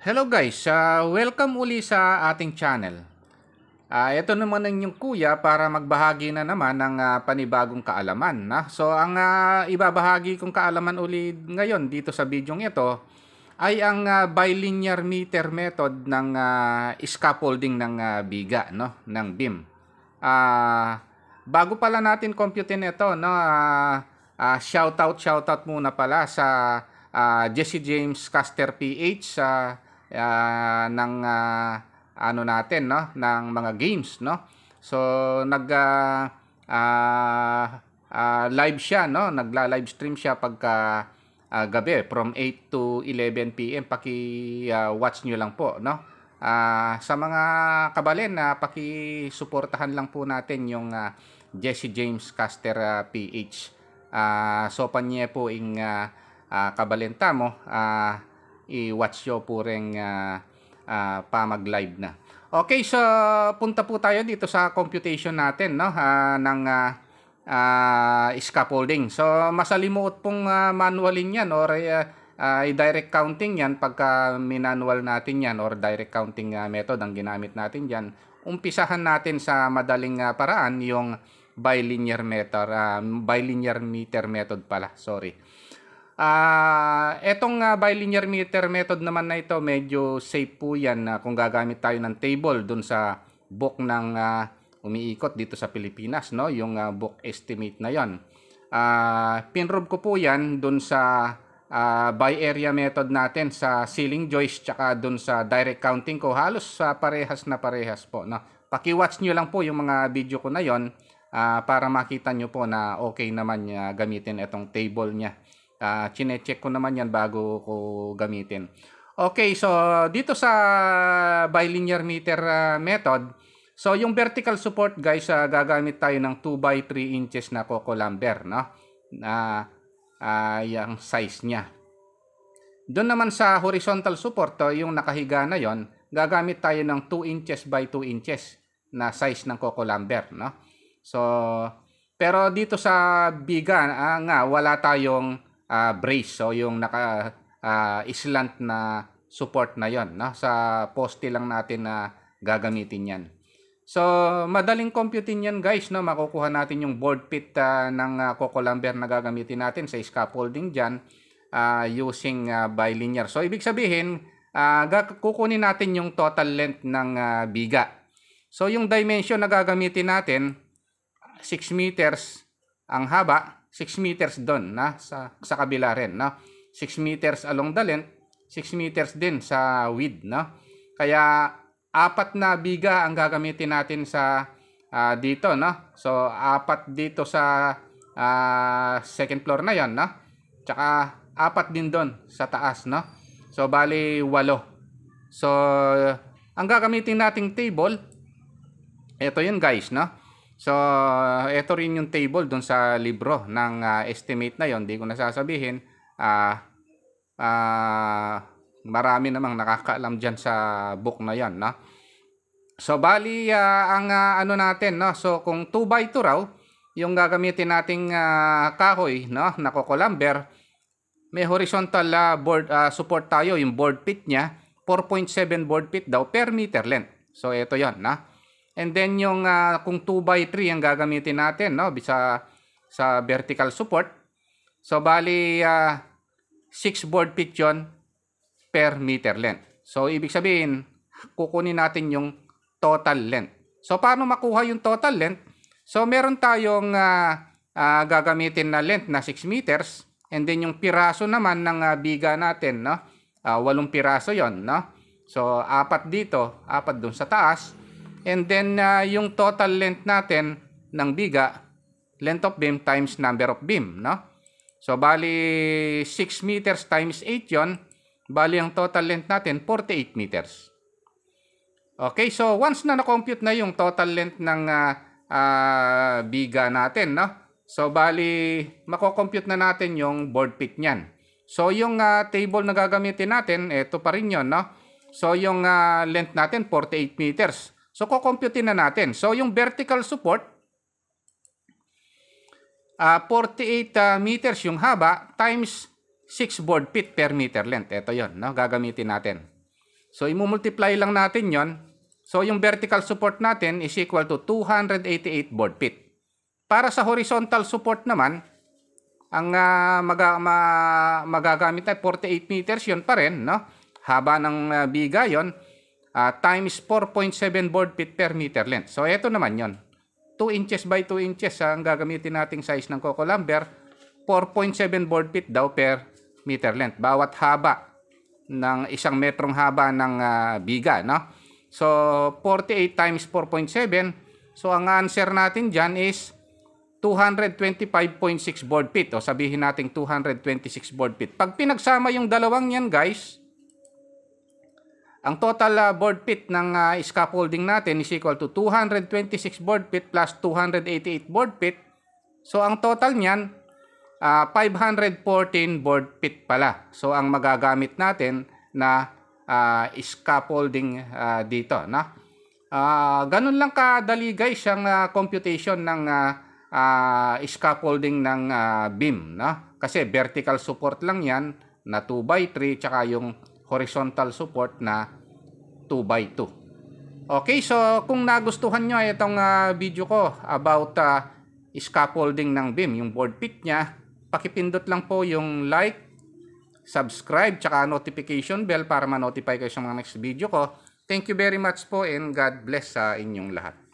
Hello guys, uh, welcome uli sa ating channel. Uh, ito naman ang inyong kuya para magbahagi na naman ng uh, panibagong kaalaman. Na? So ang uh, ibabahagi kong kaalaman uli ngayon dito sa bidyong ito ay ang uh, bilinear meter method ng uh, scaffolding ng uh, biga, no? ng beam. Uh, bago pala natin computein ito, no? uh, uh, shout out, shout out muna pala sa uh, Jesse James Caster PH sa uh, uh, ng uh, ano natin no ng mga games no so nag uh, uh, uh, live siya no nagla live stream siya pagka uh, gabi from 8 to 11 PM paki uh, watch niyo lang po no uh, sa mga kabalen na uh, paki-suportahan lang po natin yung uh, Jesse James Caster uh, PH uh, so panye po ing uh, uh, kabalenta mo uh, i-watch yo puring uh, ah, uh, ah, pa mag-live na. Okay, so punta po tayo dito sa computation natin no uh, ng uh, uh, scaffolding. So masalimuot pong uh, manualin 'yan or uh, eh, uh, direct counting 'yan pagka minanual natin 'yan or direct counting uh, method ang ginamit natin diyan. Umpisahan natin sa madaling uh, paraan yung bilinear meter, uh, bilinear meter method pala, sorry. Ah, uh, etong uh, bilinear meter method naman na ito, medyo safe po 'yan uh, kung gagamit tayo ng table doon sa book ng uh, umiikot dito sa Pilipinas, no? Yung uh, book estimate na 'yon. Ah, uh, pinrob ko po 'yan doon sa uh, by area method natin sa ceiling joist tsaka doon sa direct counting ko halos uh, parehas na parehas po, no? Paki-watch niyo lang po yung mga video ko na 'yon uh, para makita niyo po na okay naman uh, gamitin itong table niya uh, chine-check ko naman yan bago ko gamitin. Okay, so dito sa bilinear meter uh, method, so yung vertical support guys, uh, gagamit tayo ng 2 by 3 inches na coco no? Na uh, uh, yung size niya. Doon naman sa horizontal support, uh, yung nakahiga na yon, gagamit tayo ng 2 inches by 2 inches na size ng coco no? So, pero dito sa biga uh, nga, wala tayong uh, brace so yung naka uh, islant na support na yon no sa poste lang natin na gagamitin yan so madaling computing yan guys no makukuha natin yung board pit uh, ng uh, cocolamber na gagamitin natin sa scaffolding diyan uh, using uh, bilinear so ibig sabihin uh, kukunin natin yung total length ng uh, biga so yung dimension na gagamitin natin 6 meters ang haba 6 meters doon na sa, sa kabila rin no 6 meters along the length 6 meters din sa width no kaya apat na biga ang gagamitin natin sa uh, dito no so apat dito sa uh, second floor na yon no tsaka apat din doon sa taas no so bali walo so ang gagamitin nating table ito yun guys no So, ito rin yung table doon sa libro ng uh, estimate na yon. Hindi ko nasasabihin. Uh, uh, marami namang nakakaalam diyan sa book na yon. No? So, bali uh, ang uh, ano natin. No? So, kung 2 by 2 raw, yung gagamitin nating uh, kahoy no, na kokolamber, may horizontal uh, board uh, support tayo, yung board pit niya, 4.7 board pit daw per meter length. So, ito yon no? And then yung uh, kung 2 by 3 ang gagamitin natin no sa sa vertical support. So bali uh, ah, 6 board feet 'yon per meter length. So ibig sabihin kukunin natin yung total length. So paano makuha yung total length? So meron tayong uh, uh, gagamitin na length na 6 meters and then yung piraso naman ng uh, biga natin no. Uh, walong piraso 'yon no. So apat dito, apat doon sa taas And then uh, yung total length natin ng biga, length of beam times number of beam, no? So bali 6 meters times 8 'yon. Bali ang total length natin 48 meters. Okay, so once na na-compute na yung total length ng uh, uh, biga natin, no? So bali mako-compute na natin yung board pit niyan. So yung uh, table na gagamitin natin, ito pa rin 'yon, no? So yung uh, length natin 48 meters. So, kukomputin na natin. So, yung vertical support, uh, ah, 48 ah, meters yung haba times 6 board feet per meter length. Ito yon no? gagamitin natin. So, imumultiply lang natin yon So, yung vertical support natin is equal to 288 board feet. Para sa horizontal support naman, ang uh, maga, ma, magagamit ay 48 meters yon pa rin. No? Haba ng uh, biga yon uh, times 4.7 board feet per meter length. So, ito naman yon 2 inches by 2 inches ha, ah, ang gagamitin nating size ng coco lumber. 4.7 board feet daw per meter length. Bawat haba ng isang metrong haba ng uh, biga. No? So, 48 times 4.7. So, ang answer natin dyan is 225.6 board feet. O sabihin natin 226 board feet. Pag pinagsama yung dalawang yan guys, ang total uh, board feet ng uh, scaffolding natin is equal to 226 board feet plus 288 board feet. So ang total niyan uh, ah, 514 board feet pala. So ang magagamit natin na uh, scaffolding uh, dito, no? Uh, ganun lang kadali guys ang uh, computation ng uh, uh, scaffolding ng uh, beam, no? Kasi vertical support lang 'yan na 2 by 3 tsaka yung horizontal support na 2x2. Okay, so kung nagustuhan nyo itong uh, video ko about uh, scaffolding ng beam, yung board pit niya, pakipindot lang po yung like, subscribe, tsaka notification bell para ma-notify kayo sa mga next video ko. Thank you very much po and God bless sa inyong lahat.